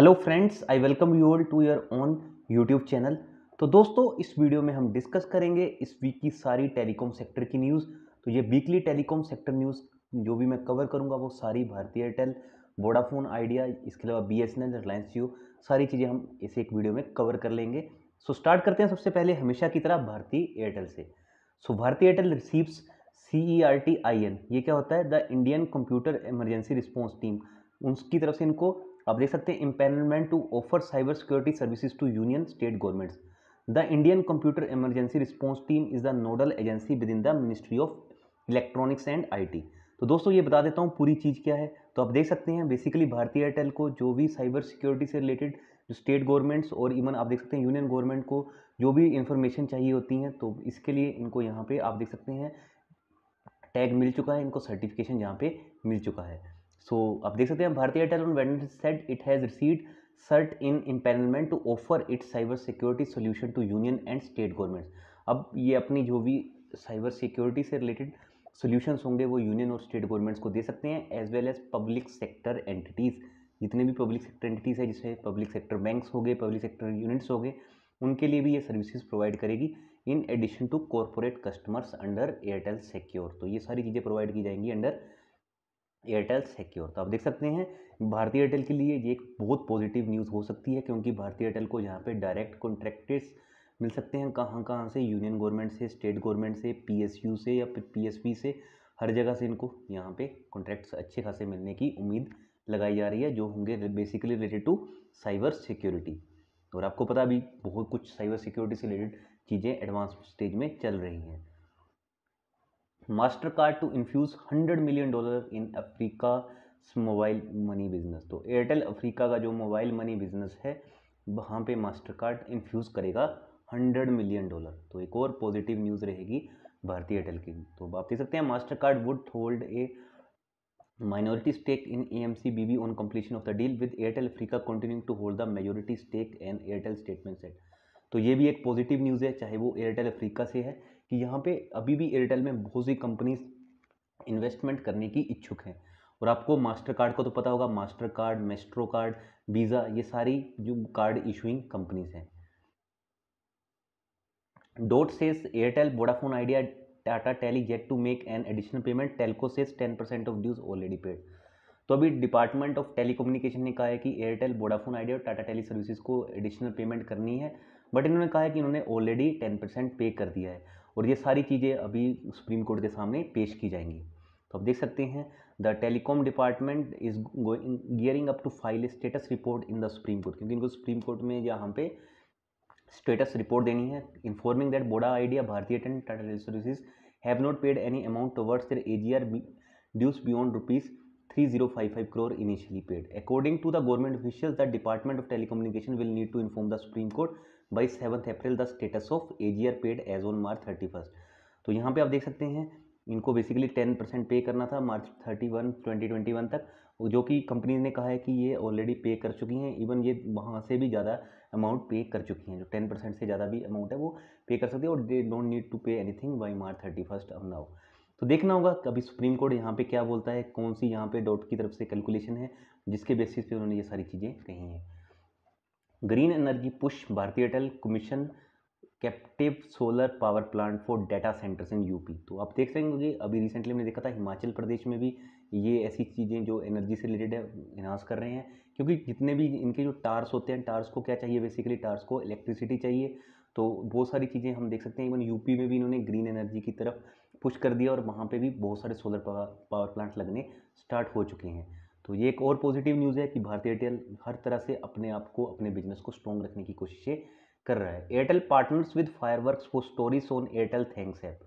hello friends I welcome you all to your own YouTube channel तो दोस्तों इस video में हम डिस्कस करेंगे इस वीक की सारी टेलीकॉम सेक्टर की न्यूज़ तो ये वीकली टेलीकॉम सेक्टर न्यूज़ जो भी मैं कवर करूँगा वो सारी भारतीय एयरटेल वोडाफोन आइडिया इसके अलावा B S N L Reliance Jio सारी चीज़ें हम इस एक वीडियो में कवर कर लेंगे सो स्टार्ट करते हैं सबसे पहले हमेशा की तरह भारतीय एयरटेल से so Bharti Airtel receives C E R T I N ये क्या होता है the Indian computer emergency response team उसकी तरफ से इनको आप देख सकते हैं empanelment to offer cyber security services to union state governments the Indian computer emergency response team is the nodal agency within the ministry of electronics and IT तो दोस्तों ये बता देता हूँ पूरी चीज़ क्या है तो आप देख सकते हैं बेसिकली भारतीय एयरटेल को जो भी साइबर सिक्योरिटी से रिलेटेड स्टेट गवर्नमेंट्स और इवन आप देख सकते हैं यूनियन गवर्नमेंट को जो भी इन्फॉर्मेशन चाहिए होती हैं तो इसके लिए इनको यहाँ पे आप देख सकते हैं टैग मिल चुका है इनको सर्टिफिकेशन यहाँ पे मिल चुका है सो so, आप देख सकते हैं Bharti Airtel on set it has received CERT in empanelment to offer its cyber security solution to union and state governments अब ये अपनी जो भी साइबर सिक्योरिटी से रिलेटेड सोल्यूशंस होंगे वो यूनियन और स्टेट गवर्नमेंट्स को दे सकते हैं as well as public sector entities जितने भी पब्लिक सेक्टर एंटिटीज़ है जैसे पब्लिक सेक्टर बैंक्स हो गए पब्लिक सेक्टर यूनिट्स हो गए उनके लिए भी ये सर्विसेज प्रोवाइड करेगी in addition to corporate customers under Airtel secure तो ये सारी चीज़ें प्रोवाइड की जाएंगी अंडर एयरटेल सिक्योर तो आप देख सकते हैं भारतीय एयरटेल के लिए ये एक बहुत पॉजिटिव न्यूज़ हो सकती है क्योंकि भारतीय एयरटेल को यहाँ पे डायरेक्ट कॉन्ट्रैक्टर्स मिल सकते हैं कहाँ कहाँ से यूनियन गवर्नमेंट से स्टेट गवर्नमेंट से पीएसयू से या फिर पीएसपी से हर जगह से इनको यहाँ पे कॉन्ट्रैक्ट्स अच्छे खासे मिलने की उम्मीद लगाई जा रही है जो होंगे basically related to cyber security और आपको पता भी बहुत कुछ साइबर सिक्योरिटी से रिलेटेड चीज़ें एडवांस स्टेज में चल रही हैं Mastercard to infuse hundred million dollar in Africa mobile money business तो एयरटेल अफ्रीका का जो मोबाइल मनी बिजनेस है वहाँ पे मास्टर कार्ड इन्फ्यूज़ करेगा हंड्रेड मिलियन डॉलर तो एक और पॉजिटिव न्यूज़ रहेगी भारतीय एयरटेल की तो आप देख सकते हैं Mastercard would hold a minority stake in A M C B B on completion of the deal with Airtel Africa continue to hold the majority stake and Airtel statement set तो ये भी एक positive news है चाहे वो Airtel Africa से है कि यहाँ पे अभी भी एयरटेल में बहुत सी कंपनीज इन्वेस्टमेंट करने की इच्छुक हैं और आपको मास्टर कार्ड का तो पता होगा Mastercard Maestro card Visa ये सारी जो कार्ड इशूइंग कंपनीज हैं DoT says Airtel Vodafone Idea Tata tele get to make an additional payment telco says ten percent of dues already paid तो अभी डिपार्टमेंट ऑफ टेलीकोम्युनिकेशन ने कहा है कि एयरटेल वोडाफोन आइडिया और टाटा टेली सर्विसेज को additional payment करनी है बट इन्होंने कहा है कि इन्होंने ऑलरेडी टेन परसेंट पे कर दिया है और ये सारी चीज़ें अभी सुप्रीम कोर्ट के सामने पेश की जाएंगी तो आप देख सकते हैं the telecom department is going gearing up to file status report in the Supreme Court क्योंकि इनको सुप्रीम कोर्ट में यहाँ पे स्टेटस रिपोर्ट देनी है informing that Voda Idea Bharti Tata services have not paid any amount towards their A G R dues beyond rupees three zero five five crore initially paid according to the government official the department of telecommunication will need to inform the Supreme Court by seventh April the status of AGR paid as on March thirty first तो यहाँ पे आप देख सकते हैं इनको basically ten percent पे करना था March thirty one twenty twenty one तक जो कि कंपनीज ने कहा है कि ये ऑलरेडी पे कर चुकी हैं इवन ये वहाँ से भी ज़्यादा अमाउंट पे कर चुकी हैं जो टेन परसेंट से ज़्यादा भी अमाउंट है वो पे कर सकती है और they don't need to pay anything by March thirty first of now तो देखना होगा कभी सुप्रीम कोर्ट यहाँ पे क्या बोलता है कौन सी यहाँ पे डॉट की तरफ से कैलकुलेशन है जिसके बेसिस पे उन्होंने ये सारी चीज़ें कही हैं green energy push Bharti Airtel commission captive solar power plant for data centres in UP तो आप देख सकेंगे अभी रिसेंटली मैंने देखा था हिमाचल प्रदेश में भी ये ऐसी चीज़ें जो एनर्जी से रिलेटेड है इन्हांस कर रहे हैं क्योंकि जितने भी इनके जो टार्स होते हैं टार्स को क्या चाहिए बेसिकली टार्स को इलेक्ट्रिसिटी चाहिए तो बहुत सारी चीज़ें हम देख सकते हैं इवन यूपी में भी इन्होंने ग्रीन एनर्जी की तरफ पुश कर दिया और वहाँ पर भी बहुत सारे सोलर पावर प्लांट लगने स्टार्ट हो चुके हैं तो ये एक और पॉजिटिव न्यूज़ है कि भारतीय एयरटेल हर तरह से अपने आप को अपने बिजनेस को स्ट्रॉन्ग रखने की कोशिशें कर रहा है Airtel partners with Fireworks for stories on Airtel Thanks app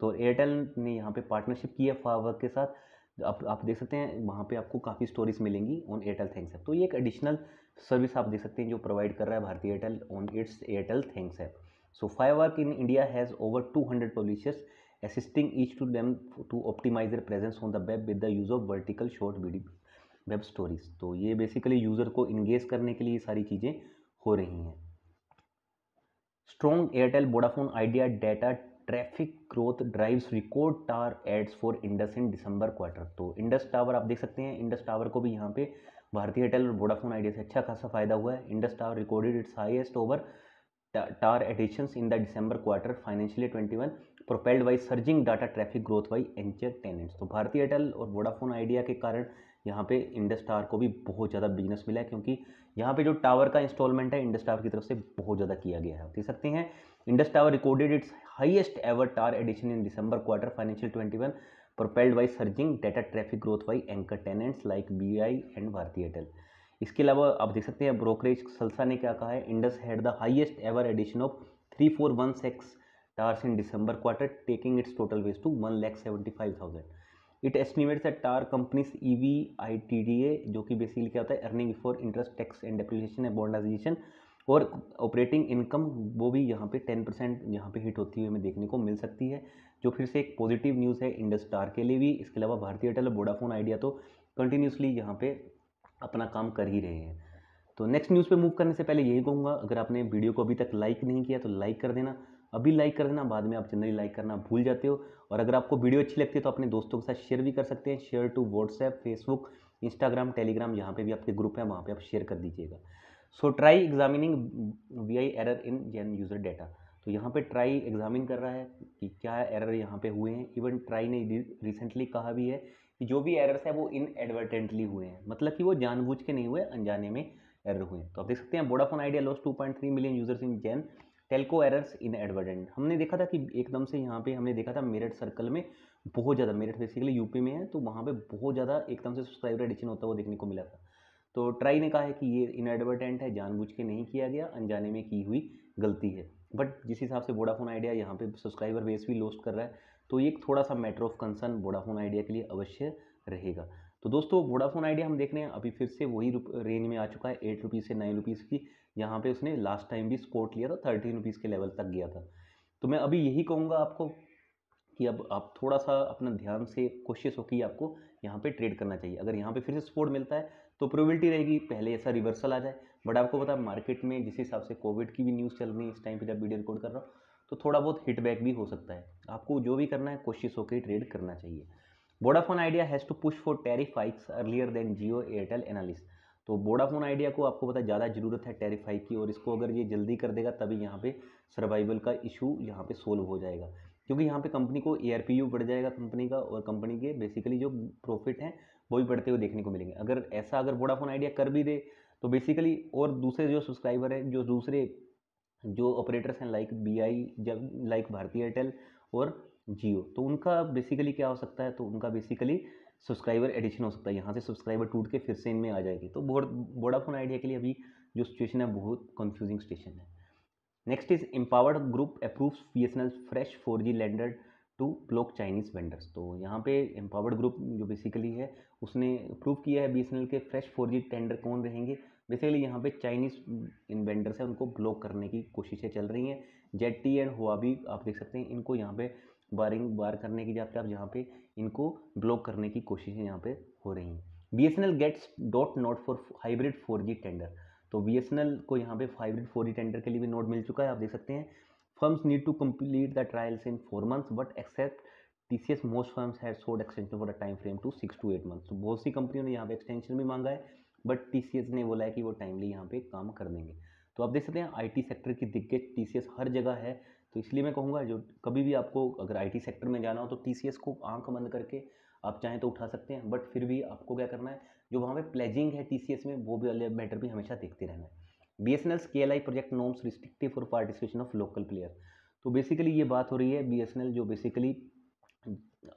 तो एयरटेल ने यहाँ पे पार्टनरशिप की है फायरवर्क के साथ आप आप देख सकते हैं वहाँ पे आपको काफ़ी स्टोरीज मिलेंगी ऑन एयरटेल थैंक्स ऐप तो ये एक एडिशनल सर्विस आप देख सकते हैं जो प्रोवाइड कर रहा है Bharti Airtel on its Airtel Thanks app so Firework in India has over two hundred publishers assisting each to them to optimise presence on the the with with the use of vertical short web stories तो ये basically user को engage करने के लिए सारी चीज़ें हो रही हैं strong Airtel Vodafone Idea data traffic growth drives record tower adds for Indus in December quarter तो इंडस टावर आप देख सकते हैं इंडस टावर को भी यहाँ पे भारतीय एयरटेल और वोडाफोन आइडिया से अच्छा खासा फायदा हुआ है Indus tower recorded its highest ever tower addition in the December quarter financially twenty one propelled by surging data traffic growth by anchor tenants तो भारतीय एयरटेल और वोडाफोन आइडिया के कारण यहाँ पे टावर को भी बहुत ज़्यादा बिजनेस मिला है क्योंकि यहाँ पे जो टावर का इंस्टॉलमेंट है इंडस टावर की तरफ से बहुत ज़्यादा किया गया है देख सकते हैं Indus tower recorded its highest ever tower addition in December quarter financial twenty one propelled by surging data traffic growth by anchor tenants like B I and Bharti Airtel इसके अलावा आप देख सकते हैं ब्रोकरेज सलसा ने क्या कहा है Indus had the highest ever addition of three four one six towers in December quarter taking its total base to one lakh seventy five thousand it estimates at tower companies E V I T D A जो कि बेसिकली क्या होता है earning before interest tax and depreciation and amortisation और operating income वो भी यहाँ पे टेन परसेंट यहाँ पे हिट होती हुई हमें देखने को मिल सकती है जो फिर से एक पॉजिटिव न्यूज़ है इंडस के लिए भी इसके अलावा भारतीय एयरटेल और वोडाफोन आइडिया तो कंटिन्यूसली यहाँ पे अपना काम कर ही रहे हैं तो नेक्स्ट न्यूज़ पे मूव करने से पहले यही कहूँगा अगर आपने वीडियो को अभी तक लाइक नहीं किया तो लाइक कर देना अभी लाइक कर देना बाद में आप जनरली लाइक करना भूल जाते हो और अगर आपको वीडियो अच्छी लगती है तो अपने दोस्तों के साथ शेयर भी कर सकते हैं share to WhatsApp Facebook Instagram Telegram जहाँ पे भी आपके ग्रुप है वहाँ पे आप शेयर कर दीजिएगा so TRAI examining V I error in Jan user data तो यहाँ पे ट्राई एग्जामिन कर रहा है कि क्या एरर यहाँ पे हुए हैं इवन ट्राई ने रिसेंटली कहा भी है कि जो भी एरर्स है वो इन एडवर्टेंटली हुए हैं मतलब कि वो जानबूझ के नहीं हुए अनजाने में एरर हुए हैं तो आप देख सकते हैं बोडाफोन Idea loss 2.3 million users in Jan telco errors inadvertent हमने देखा था कि एकदम से यहाँ पे हमने देखा था मेरठ सर्कल में बहुत ज़्यादा मेरठ बेसिकली यूपी में है तो वहाँ पे बहुत ज़्यादा एकदम से सब्सक्राइबर एडिशन होता हुआ देखने को मिला था तो ट्राई ने कहा है कि ये इनएडवर्टेंट है जानबूझ के नहीं किया गया अनजाने में की हुई गलती है बट जिस हिसाब से वोडाफोन आइडिया यहाँ पर सब्सक्राइबर बेस भी लॉस्ट कर रहा है तो ये थोड़ा सा matter of concern Vodafone Idea के लिए अवश्य रहेगा तो दोस्तों वोडाफोन आइडिया हम देख रहे हैं अभी फिर से वही रेंज में आ चुका है एट रुपीज़ से नाइन रुपीज़ की यहाँ पे उसने लास्ट टाइम भी स्पोर्ट लिया था थर्टीन रुपीज़ के लेवल तक गया था तो मैं अभी यही कहूँगा आपको कि अब आप थोड़ा सा अपना ध्यान से कोशिश हो कि आपको यहाँ पे ट्रेड करना चाहिए अगर यहाँ पे फिर से सपोर्ट मिलता है तो प्रोबेबिलिटी रहेगी पहले ऐसा रिवर्सल आ जाए बट आपको पता है मार्केट में जिस हिसाब से कोविड की भी न्यूज़ चल रही है इस टाइम पर जब वीडियो रिकॉर्ड कर रहा हूँ तो थोड़ा बहुत हिटबैक भी हो सकता है आपको जो भी करना है कोशिश होकर ट्रेड करना चाहिए Vodafone Idea has to push for tariff hikes earlier than Jio Airtel analyst तो वोडाफोन आइडिया को आपको पता ज़्यादा ज़रूरत है टेरिफ हाइक की और इसको अगर ये जल्दी कर देगा तभी यहाँ पे सर्वाइवल का इशू यहाँ पे सोल्व हो जाएगा क्योंकि यहाँ पे कंपनी को ए बढ़ जाएगा कंपनी का और कंपनी के बेसिकली जो प्रॉफिट हैं वो भी बढ़ते हुए देखने को मिलेंगे अगर ऐसा अगर वोडाफोन आइडिया कर भी दे तो बेसिकली और दूसरे जो सब्सक्राइबर हैं जो दूसरे जो ऑपरेटर्स हैं लाइक बी आई जब लाइक भारतीय एयरटेल और जियो तो उनका बेसिकली क्या हो सकता है तो उनका बेसिकली सब्सक्राइबर एडिशन हो सकता है यहाँ से सब्सक्राइबर टूट के फिर से इनमें आ जाएगी तो वोडाफोन आइडिया के लिए अभी जो सिचुएशन है बहुत कन्फ्यूजिंग सिचुएशन है next is empowered group approves B S N L fresh four G lander to block Chinese vendors तो यहाँ पे एम्पावर्ड ग्रुप जो बेसिकली है उसने अप्रूव किया है बी के फ्रेश फोर टेंडर कौन रहेंगे बेसिकली यहाँ पे चाइनीज़ इन वेंडर्स हैं उनको ब्लॉक करने की कोशिशें चल रही हैं जेड टी एंड हुआ भी आप देख सकते हैं इनको यहाँ पे बारिंग बार करने की जाते आप जहाँ पे इनको ब्लॉक करने की कोशिशें यहाँ पे हो रही हैं B S N L gets DoT nod for hybrid four G tender तो बी एस एन एल को यहाँ पे हाइब्रिड फोर जी टेंडर के लिए भी नोट मिल चुका है आप देख सकते हैं firms need to complete the trials in four months but except T C S most firms have sought extension for a time frame to six to eight months तो बहुत सी कंपनियों ने यहाँ पे एक्सटेंशन भी मांगा है बट टी सी एस ने बोला है कि वो टाइमली यहाँ पे काम कर देंगे तो आप देख सकते हैं आई टी सेक्टर की दिक्कत एस हर जगह है तो इसलिए मैं कहूँगा जो कभी भी आपको अगर आईटी सेक्टर में जाना हो तो टीसीएस को आंख बंद करके आप चाहें तो उठा सकते हैं बट फिर भी आपको क्या करना है जो वहाँ पे प्लेजिंग है टीसीएस में वो भी अलग मैटर भी हमेशा देखते रहना है B S N L's K L I project norms restrictive for participation of local player तो बेसिकली ये बात हो रही है बी एस एन एल जो बेसिकली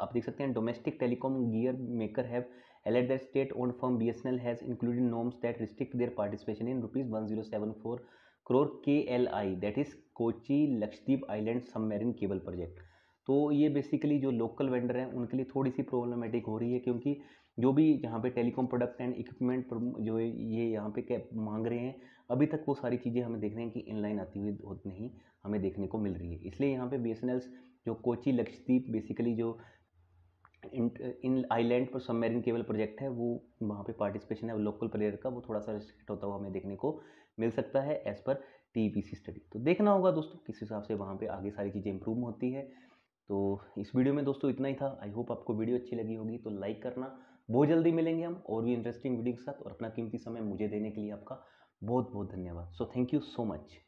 आप देख सकते हैं domestic telecom gear maker have alleged that state owned firm B S N L has included norms that restrict their participation in rupees one zero seven four crore K L I that is Kochi Lakshadweep island submarine cable project तो ये basically जो local vendor हैं उनके लिए थोड़ी सी problematic हो रही है क्योंकि जो भी यहाँ पे टेलीकॉम प्रोडक्ट एंड इक्विपमेंट जो ये यहाँ पे कैप मांग रहे हैं अभी तक वो सारी चीज़ें हमें देख रहे हैं कि इनलाइन आती हुई नहीं हमें देखने को मिल रही है इसलिए यहाँ पे बी जो कोची लक्षद्वीप बेसिकली जो इन आइलैंड पर सबमेरिन केबल प्रोजेक्ट है वो वहाँ पे पार्टिसिपेशन है लोकल प्लेयर का वो थोड़ा सा रिस्ट्रिक्ट होता हुआ हमें देखने को मिल सकता है एज़ पर टी स्टडी तो देखना होगा दोस्तों किस हिसाब से वहाँ पर आगे सारी चीज़ें इंप्रूव होती है तो इस वीडियो में दोस्तों इतना ही था आई होप आपको वीडियो अच्छी लगी होगी तो लाइक करना बहुत जल्दी मिलेंगे हम और भी इंटरेस्टिंग वीडियो के साथ और अपना कीमती समय मुझे देने के लिए आपका बहुत बहुत धन्यवाद so thank you so much